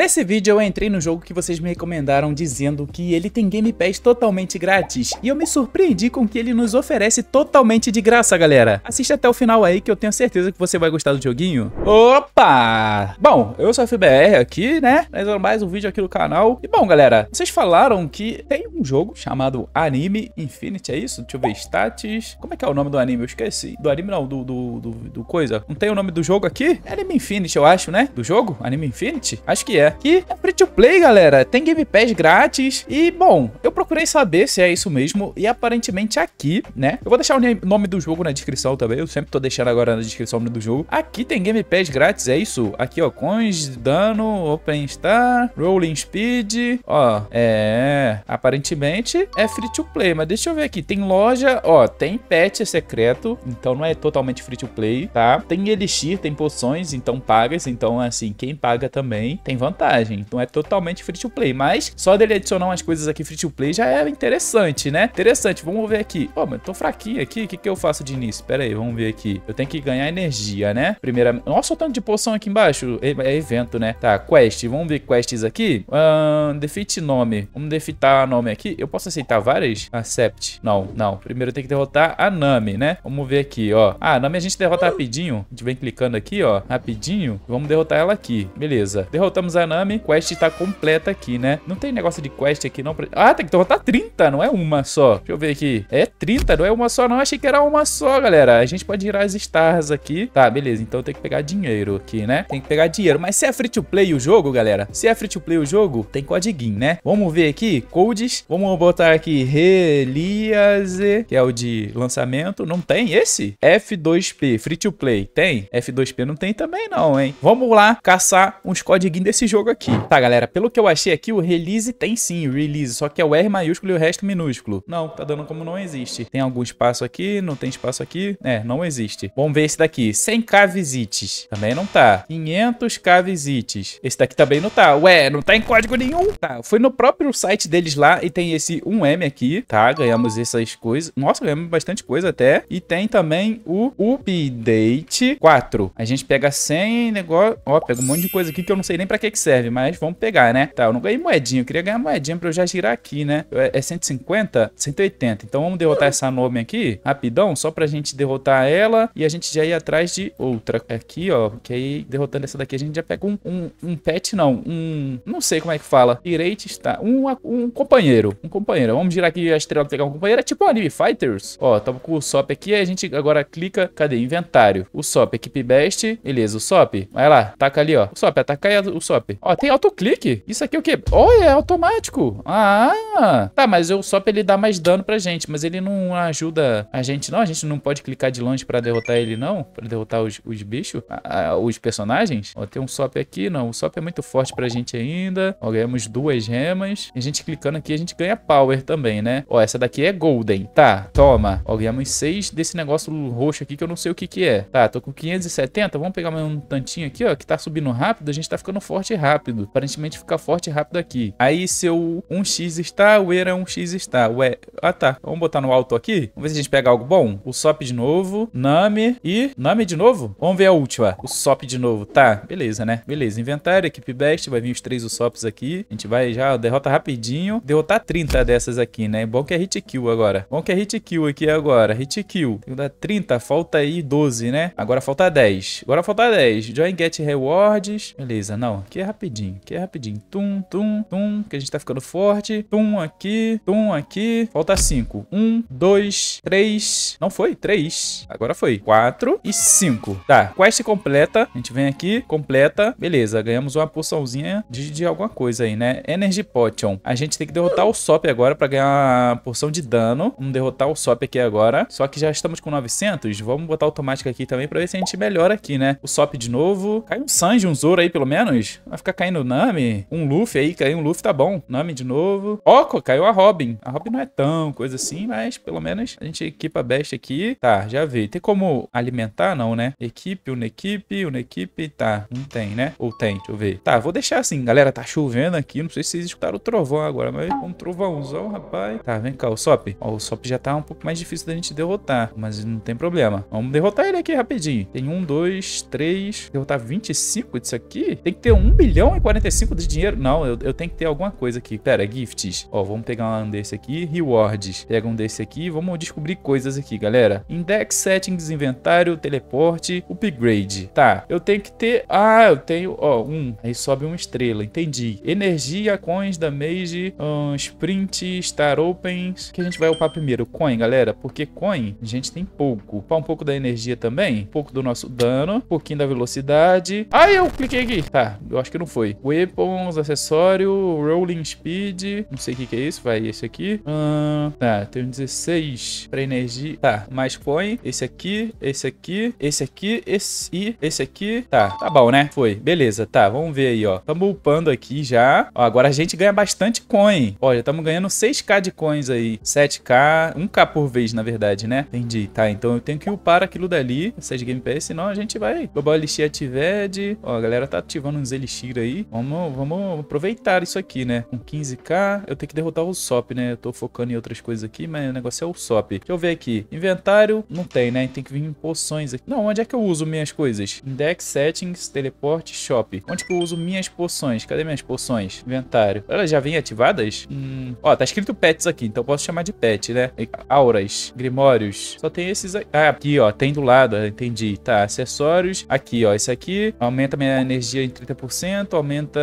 Nesse vídeo eu entrei no jogo que vocês me recomendaram dizendo que ele tem Game Pass totalmente grátis, e eu me surpreendi com que ele nos oferece totalmente de graça, galera. Assiste até o final aí que eu tenho certeza que você vai gostar do joguinho. Opa! Bom, eu sou a FBR aqui, né? É mais um vídeo aqui no canal. E bom, galera, vocês falaram que tem um jogo chamado Anime Infinity, é isso? Deixa eu ver, status... Como é que é o nome do anime? Eu esqueci. Do anime não, do, do, do, do coisa. Não tem o nome do jogo aqui? É anime Infinity, eu acho, né? Do jogo? Anime Infinity? Acho que é aqui. é free to play, galera. Tem Game Pass grátis. E, bom, eu procurei saber se é isso mesmo. E aparentemente aqui, né? Eu vou deixar o nome do jogo na descrição também. Eu sempre tô deixando agora na descrição o nome do jogo. Aqui tem Game Pass grátis, é isso? Aqui, ó. Coins, dano, open star, Rolling Speed. Ó, é. Aparentemente é free to play. Mas deixa eu ver aqui. Tem loja, ó. Tem patch secreto. Então não é totalmente free to play, tá? Tem elixir, tem poções. Então pagas. Então, assim, quem paga também tem vantagem vantagem. Então é totalmente free to play. Mas só dele adicionar umas coisas aqui free to play já é interessante, né? Interessante. Vamos ver aqui. Pô, mas tô fraquinho aqui. O que, que eu faço de início? Pera aí, vamos ver aqui. Eu tenho que ganhar energia, né? Primeira. Nossa, o tanto de poção aqui embaixo. É, é evento, né? Tá, quest. Vamos ver quests aqui. Uh, defeat nome. Vamos defeitar nome aqui. Eu posso aceitar várias? Accept. Não, não. Primeiro eu tenho que derrotar a Nami, né? Vamos ver aqui, ó. Ah, a Nami a gente derrota rapidinho. A gente vem clicando aqui, ó. Rapidinho. Vamos derrotar ela aqui. Beleza. Derrotamos a Izanami, quest tá completa aqui, né? Não tem negócio de quest aqui não. Ah, tem que derrotar 30, não é uma só. Deixa eu ver aqui. É 30, não é uma só não. Achei que era uma só, galera. A gente pode girar as stars aqui. Tá, beleza. Então tem que pegar dinheiro aqui, né? Tem que pegar dinheiro. Mas se é free to play o jogo, galera, se é free to play o jogo, tem codiguinho, né? Vamos ver aqui, codes. Vamos botar aqui Reliase, que é o de lançamento. Não tem esse? F2P, free to play. Tem? F2P não tem também não, hein? Vamos lá caçar uns codiguinhos desse jogo aqui. Tá, galera, pelo que eu achei aqui, o release tem sim, release, só que é o R maiúsculo e o resto minúsculo. Não, tá dando como não existe. Tem algum espaço aqui, não tem espaço aqui. É, não existe. Vamos ver esse daqui. 100k visites. Também não tá. 500k visites. Esse daqui também não tá. Ué, não tá em código nenhum. Tá, fui no próprio site deles lá e tem esse 1M aqui, tá? Ganhamos essas coisas. Nossa, ganhamos bastante coisa até. E tem também o update 4. A gente pega 100 negócio... Ó, pega um monte de coisa aqui que eu não sei nem pra que que serve, mas vamos pegar, né? Tá, eu não ganhei moedinha, eu queria ganhar moedinha pra eu já girar aqui, né? É 150? É 180. Então vamos derrotar hum. essa nome aqui, rapidão, só pra gente derrotar ela e a gente já ir atrás de outra aqui, ó. Que aí, derrotando essa daqui, a gente já pega um, um, um pet, não, um... Não sei como é que fala. Direito está... Um, um companheiro, um companheiro. Vamos girar aqui a estrela pra pegar um companheiro. É tipo um anime Fighters. Ó, tamo com o SOP aqui, a gente agora clica... Cadê? Inventário. O SOP, equipe best. Beleza, o SOP. Vai lá, ataca ali, ó. O SOP, ataca aí o SOP. Ó, tem autoclique. Isso aqui é o quê? Olha, é automático. Ah, tá, mas eu só pra ele dar mais dano pra gente. Mas ele não ajuda a gente, não? A gente não pode clicar de longe pra derrotar ele, não? Pra derrotar os, os bichos? Ah, ah os personagens? Ó, tem um sop aqui. Não, o sop é muito forte pra gente ainda. Ó, ganhamos duas remas. A gente clicando aqui, a gente ganha power também, né? Ó, essa daqui é golden. Tá, toma. Ó, ganhamos seis desse negócio roxo aqui que eu não sei o que que é. Tá, tô com 570. Vamos pegar mais um tantinho aqui, ó, que tá subindo rápido. A gente tá ficando forte rápido. Aparentemente fica forte e rápido aqui. Aí seu 1x está, o era 1x está. Ué, ah tá. Vamos botar no alto aqui. Vamos ver se a gente pega algo bom. O SOP de novo. Nami. e... Nami de novo? Vamos ver a última. O SOP de novo. Tá, beleza, né? Beleza. Inventário, equipe best. Vai vir os três USOPs aqui. A gente vai já derrota rapidinho. Derrotar 30 dessas aqui, né? Bom que é hit kill agora. Bom que é hit kill aqui agora. Hit kill. Tem que dar 30. Falta aí 12, né? Agora falta 10. Agora falta 10. Join get rewards. Beleza, não. Aqui é rapidinho, que é rapidinho. Tum, tum, tum, que a gente tá ficando forte. Tum aqui, tum aqui. Falta cinco. Um, dois, três. Não foi? Três. Agora foi. Quatro e cinco. Tá, quest completa. A gente vem aqui, completa. Beleza, ganhamos uma porçãozinha de, de alguma coisa aí, né? Energy Potion. A gente tem que derrotar o Sop agora pra ganhar uma porção de dano. Vamos derrotar o Sop aqui agora. Só que já estamos com 900. Vamos botar automática aqui também pra ver se a gente melhora aqui, né? O Sop de novo. Cai um Sanji, um Zoro aí pelo menos. Vai ficar caindo Nami. Um Luffy aí, caiu um Luffy, tá bom. Nami de novo. Oco, caiu a Robin. A Robin não é tão coisa assim, mas pelo menos a gente equipa a Best aqui. Tá, já vi. Tem como alimentar? Não, né? Equipe, uma equipe, uma equipe. Tá, não tem, né? Ou tem, deixa eu ver. Tá, vou deixar assim. Galera, tá chovendo aqui. Não sei se vocês escutaram o trovão agora, mas um trovãozão, rapaz. Tá, vem cá, o Sop. Ó, o Sop já tá um pouco mais difícil da gente derrotar, mas não tem problema. Vamos derrotar ele aqui rapidinho. Tem um, dois, três. Derrotar 25 disso aqui? Tem que ter um bilhão milhão e 45 de dinheiro. Não, eu, eu tenho que ter alguma coisa aqui. Pera, gifts. Ó, vamos pegar um desse aqui. Rewards. Pega um desse aqui. Vamos descobrir coisas aqui, galera. Index, settings, inventário, teleporte, upgrade. Tá, eu tenho que ter... Ah, eu tenho... Ó, um. Aí sobe uma estrela. Entendi. Energia, coins, damage, um, sprint, star opens. Que a gente vai upar primeiro. Coin, galera. Porque coin, a gente tem pouco. Upar um pouco da energia também. Um pouco do nosso dano. Um pouquinho da velocidade. ai eu cliquei aqui. Tá, eu acho acho que não foi. Weapons, acessório, rolling speed. Não sei o que, que é isso. Vai, esse aqui. Ah, tá, tem 16 pra energia. Tá, mais coin Esse aqui, esse aqui, esse aqui, esse e esse aqui. Tá, tá bom, né? Foi. Beleza, tá. Vamos ver aí, ó. Tamo upando aqui já. Ó, agora a gente ganha bastante coin. Ó, já estamos ganhando 6k de coins aí. 7k, 1k por vez, na verdade, né? Entendi. Tá, então eu tenho que upar aquilo dali, essas Game Pass, senão a gente vai. Global Elixir Atived. Ó, a galera tá ativando uns Elixir Tira aí. Vamos, vamos aproveitar isso aqui, né? Com 15k, eu tenho que derrotar o Sop, né? Eu tô focando em outras coisas aqui, mas o negócio é o Sop. Deixa eu ver aqui. Inventário, não tem, né? Tem que vir em poções aqui. Não, onde é que eu uso minhas coisas? Index, Settings, Teleport, Shop. Onde que eu uso minhas poções? Cadê minhas poções? Inventário. Elas já vêm ativadas? Hum... Ó, tá escrito Pets aqui, então eu posso chamar de Pet, né? Auras, Grimórios. Só tem esses aqui. Ah, aqui, ó. Tem do lado, entendi. Tá, acessórios. Aqui, ó. Esse aqui aumenta minha energia em 30% aumenta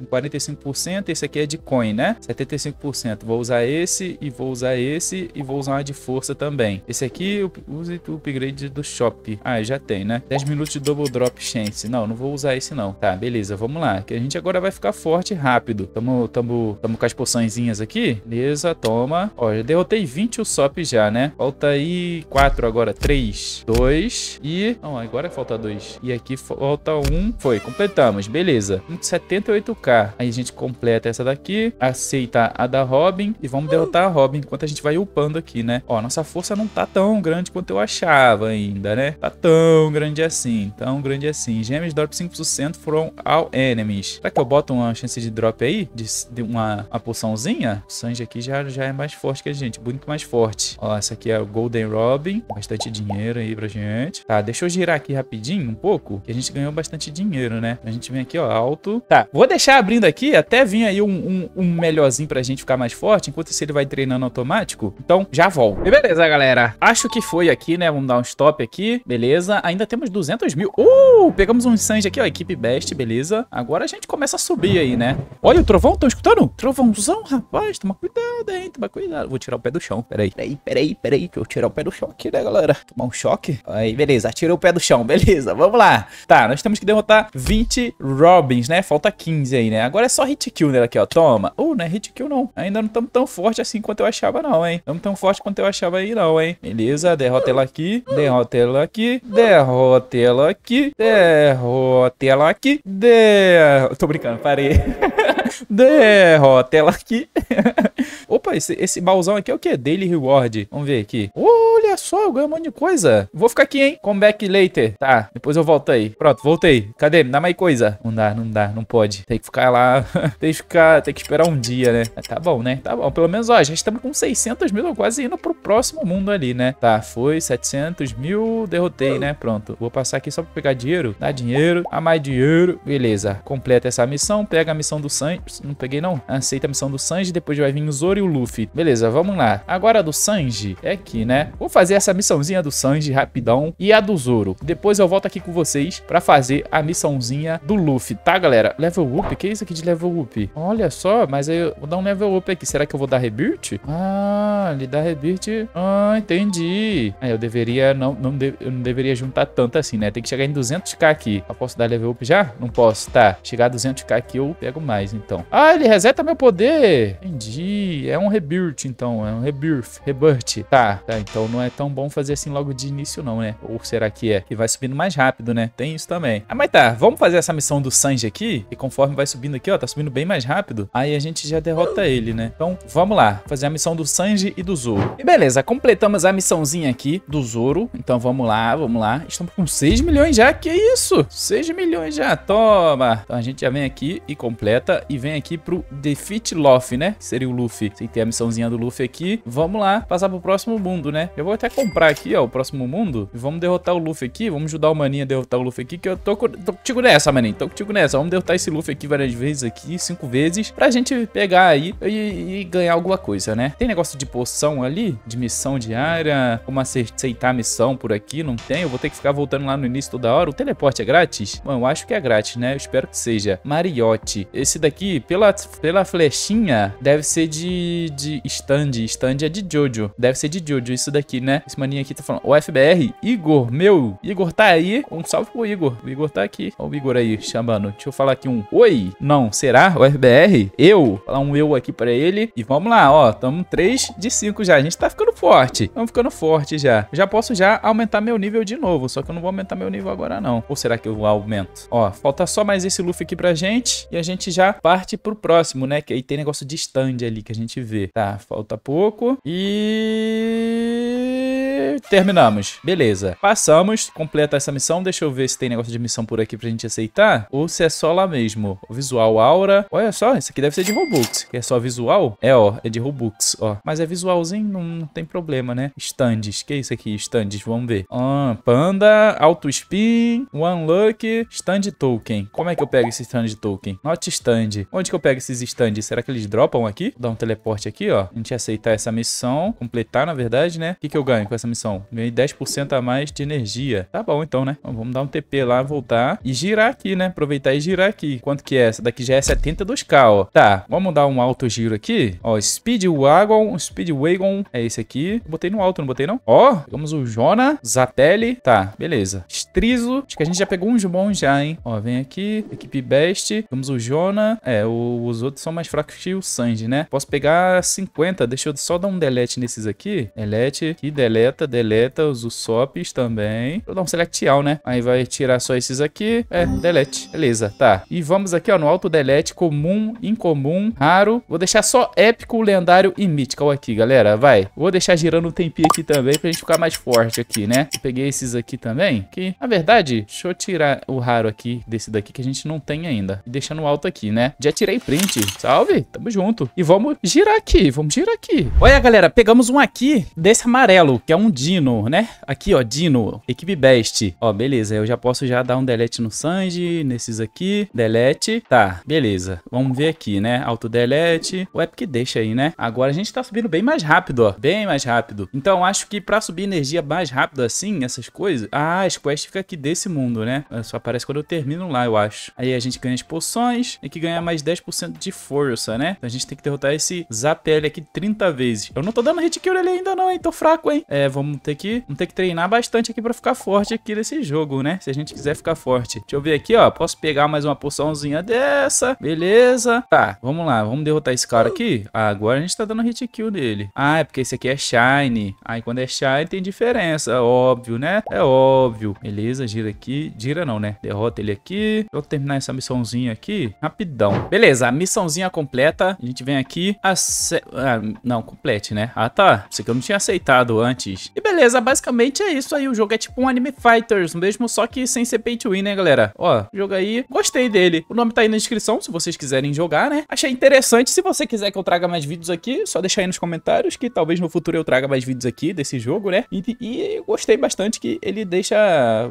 em 45%, esse aqui é de coin, né? 75%. Vou usar esse e vou usar esse e vou usar uma de força também. Esse aqui use o upgrade do shop. Ah, já tem, né? 10 minutos de double drop chance. Não, não vou usar esse não. Tá, beleza, vamos lá. Que a gente agora vai ficar forte e rápido. Tamo, tamo, tamo com as poçõezinhas aqui. Beleza, toma. Ó, já derrotei 20 o sop já, né? Falta aí 4 agora, 3, 2 e... Não, agora falta 2. E aqui falta 1. Foi, completamos, beleza. Beleza, 78k. Aí a gente completa essa daqui, aceita a da Robin e vamos derrotar a Robin enquanto a gente vai upando aqui, né? Ó, nossa força não tá tão grande quanto eu achava ainda, né? Tá tão grande assim, tão grande assim. Gêmeos drop 5% from all enemies. Será que eu boto uma chance de drop aí? De, de uma, uma poçãozinha? O Sanji aqui já, já é mais forte que a gente, muito mais forte. Ó, essa aqui é o Golden Robin, bastante dinheiro aí pra gente. Tá, deixa eu girar aqui rapidinho um pouco, que a gente ganhou bastante dinheiro, né? A gente vem aqui, ó, alto. Tá, vou deixar abrindo aqui até vir aí um, um, um melhorzinho pra gente ficar mais forte, enquanto isso ele vai treinando automático. Então, já volto. E beleza, galera. Acho que foi aqui, né? Vamos dar um stop aqui. Beleza. Ainda temos 200 mil. Uh! Pegamos um Sanji aqui, ó. Equipe Best, beleza. Agora a gente começa a subir aí, né? Olha o trovão, Tão escutando? Trovãozão, rapaz. Toma cuidado, hein? Toma cuidado. Vou tirar o pé do chão. Peraí, peraí, peraí, peraí. Deixa eu tirar o pé do chão aqui, né, galera? Tomar um choque. Aí, beleza. Tirei o pé do chão, beleza. Vamos lá. Tá, nós temos que derrotar 20 Raw Robins, né? Falta 15 aí, né? Agora é só hit kill nela aqui, ó. Toma. Uh, não é hit kill não. Ainda não estamos tão forte assim quanto eu achava não, hein? Não tão forte quanto eu achava aí não, hein? Beleza, derrota ela aqui, derrota ela aqui, derrota ela aqui, derrota ela aqui, der... Tô brincando, parei. derrota ela aqui. Opa, esse, esse baúzão aqui é o quê? Daily Reward. Vamos ver aqui. Olha só, eu ganhei um monte de coisa. Vou ficar aqui, hein? Come back later. Tá, depois eu volto aí. Pronto, voltei. Cadê? Me dá mais coisa. Não dá, não dá, não pode. Tem que ficar lá. tem que ficar, tem que esperar um dia, né? Tá bom, né? Tá bom. Pelo menos, ó, já estamos com 600 mil, quase indo pro próximo mundo ali, né? Tá, foi 700 mil, derrotei, né? Pronto. Vou passar aqui só pra pegar dinheiro. Dá dinheiro, Dá mais dinheiro. Beleza, completa essa missão. Pega a missão do sangue não peguei não. Aceita a missão do Sanji, depois vai vir o Zoro e o Luffy. Beleza, vamos lá. Agora a do Sanji é aqui, né? Vou fazer essa missãozinha do Sanji rapidão e a do Zoro. Depois eu volto aqui com vocês pra fazer a missãozinha do Luffy, tá galera? Level up? Que é isso aqui de level up? Olha só, mas aí eu vou dar um level up aqui. Será que eu vou dar rebirth? Ah, ele dá rebirth. Ah, entendi. Aí eu deveria, não, não, de, eu não deveria juntar tanto assim, né? Tem que chegar em 200k aqui. Eu posso dar level up já? Não posso, tá. Chegar a 200k aqui eu pego mais, então então. Ah, ele reseta meu poder. Entendi. É um rebirth, então. É um rebirth. Rebirth. Tá, tá. Então não é tão bom fazer assim logo de início, não, né? Ou será que é? Que vai subindo mais rápido, né? Tem isso também. Ah, mas tá. Vamos fazer essa missão do Sanji aqui. E conforme vai subindo aqui, ó, tá subindo bem mais rápido. Aí a gente já derrota ele, né? Então, vamos lá. Fazer a missão do Sanji e do Zoro. E beleza, completamos a missãozinha aqui do Zoro. Então, vamos lá, vamos lá. Estamos com 6 milhões já. Que isso? 6 milhões já. Toma. Então, a gente já vem aqui e completa e vem aqui pro Defeat Luffy, né? Que seria o Luffy. Sem ter a missãozinha do Luffy aqui. Vamos lá, passar pro próximo mundo, né? Eu vou até comprar aqui, ó, o próximo mundo. E vamos derrotar o Luffy aqui. Vamos ajudar o Maninha a derrotar o Luffy aqui, que eu tô, tô contigo nessa, Maninho. Tô contigo nessa. Vamos derrotar esse Luffy aqui várias vezes aqui, cinco vezes, pra gente pegar aí e, e ganhar alguma coisa, né? Tem negócio de poção ali, de missão diária, como aceitar a missão por aqui, não tem? Eu vou ter que ficar voltando lá no início toda hora. O teleporte é grátis? Bom, eu acho que é grátis, né? Eu espero que seja. Mariotti. Esse daqui aqui, pela, pela flechinha, deve ser de, de stand. Stand é de Jojo. Deve ser de Jojo, isso daqui, né? Esse maninho aqui tá falando. O FBR, Igor, meu. Igor tá aí. Um salve pro Igor. O Igor tá aqui. Ó o Igor aí, chamando. Deixa eu falar aqui um oi. Não, será? O FBR? Eu? Vou falar um eu aqui pra ele. E vamos lá, ó. Tamo 3 de 5 já. A gente tá ficando forte. Tamo ficando forte já. já posso já aumentar meu nível de novo. Só que eu não vou aumentar meu nível agora, não. Ou será que eu aumento? Ó, falta só mais esse Luffy aqui pra gente. E a gente já parte pro próximo, né? Que aí tem negócio de stand ali que a gente vê. Tá, falta pouco. E terminamos. Beleza. Passamos, completa essa missão. Deixa eu ver se tem negócio de missão por aqui pra gente aceitar. Ou se é só lá mesmo. O visual aura. Olha só, isso aqui deve ser de Robux. É só visual? É, ó. É de Robux, ó. Mas é visualzinho, não, não tem problema, né? Stands. Que é isso aqui? Stands, vamos ver. Ah, panda, auto spin, one luck, stand token. Como é que eu pego esse stand token? Not stand. Onde que eu pego esses stands? Será que eles dropam aqui? Vou dar um teleporte aqui, ó. A gente aceitar essa missão. Completar, na verdade, né? O que, que eu ganho com essa missão. Ganhei 10% a mais de energia. Tá bom então, né? vamos dar um TP lá, voltar e girar aqui, né? Aproveitar e girar aqui. Quanto que é? Essa daqui já é 72k, ó. Tá, vamos dar um alto giro aqui. Ó, Speedwagon, Speedwagon. É esse aqui. Eu botei no alto, não botei não? Ó, pegamos o Jona, Zatelli. Tá, beleza. Strizo. Acho que a gente já pegou uns bons já, hein? Ó, vem aqui. Equipe Best. Pegamos o Jona. É, o, os outros são mais fracos que o Sanji, né? Posso pegar 50. Deixa eu só dar um delete nesses aqui. Delete. Que delete deleta, deleta, os usops também. Vou dar um select all, né? Aí vai tirar só esses aqui. É, delete. Beleza, tá. E vamos aqui, ó, no auto delete, comum, incomum, raro. Vou deixar só épico, lendário e mythical aqui, galera. Vai. Vou deixar girando um tempinho aqui também pra gente ficar mais forte aqui, né? Eu peguei esses aqui também, que, na verdade, deixa eu tirar o raro aqui desse daqui que a gente não tem ainda. Deixa no alto aqui, né? Já tirei print. Salve, tamo junto. E vamos girar aqui, vamos girar aqui. Olha, galera, pegamos um aqui desse amarelo, que é um um Dino, né? Aqui, ó, Dino, equipe best. Ó, beleza, eu já posso já dar um delete no Sanji, nesses aqui, delete, tá, beleza. Vamos ver aqui, né? Auto delete, o porque deixa aí, né? Agora a gente tá subindo bem mais rápido, ó, bem mais rápido. Então, acho que pra subir energia mais rápido assim, essas coisas, ah, as quests ficam aqui desse mundo, né? É, só aparece quando eu termino lá, eu acho. Aí a gente ganha as poções, tem que ganhar mais 10% de força, né? Então a gente tem que derrotar esse Zapel aqui 30 vezes. Eu não tô dando hit kill ele ainda não, hein? Tô fraco, hein? É, é, vamos ter que, vamos ter que treinar bastante aqui para ficar forte aqui nesse jogo, né? Se a gente quiser ficar forte. Deixa eu ver aqui, ó. Posso pegar mais uma porçãozinha dessa. Beleza. Tá, vamos lá. Vamos derrotar esse cara aqui. Ah, agora a gente tá dando hit kill nele. Ah, é porque esse aqui é Shine. Aí ah, quando é Shine tem diferença. Óbvio, né? É óbvio. Beleza, gira aqui. Gira não, né? Derrota ele aqui. Vou terminar essa missãozinha aqui. Rapidão. Beleza, a missãozinha completa. A gente vem aqui. Ace... Ah, não, complete, né? Ah, tá. Isso aqui eu não tinha aceitado antes. E beleza, basicamente é isso aí. O jogo é tipo um Anime Fighters mesmo, só que sem ser pay to win, né, galera? Ó, jogo aí. Gostei dele. O nome tá aí na descrição, se vocês quiserem jogar, né? Achei interessante. Se você quiser que eu traga mais vídeos aqui, só deixar aí nos comentários que talvez no futuro eu traga mais vídeos aqui desse jogo, né? E, e gostei bastante que ele deixa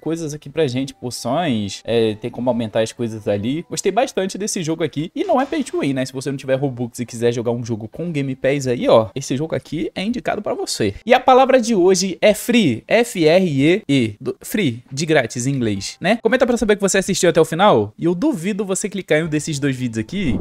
coisas aqui pra gente, poções, é, tem como aumentar as coisas ali. Gostei bastante desse jogo aqui. E não é pay to win, né? Se você não tiver Robux e quiser jogar um jogo com Game Pass aí, ó, esse jogo aqui é indicado pra você. E a palavra de de hoje é free, F-R-E-E, -E, free, de grátis em inglês, né? Comenta pra saber que você assistiu até o final e eu duvido você clicar em um desses dois vídeos aqui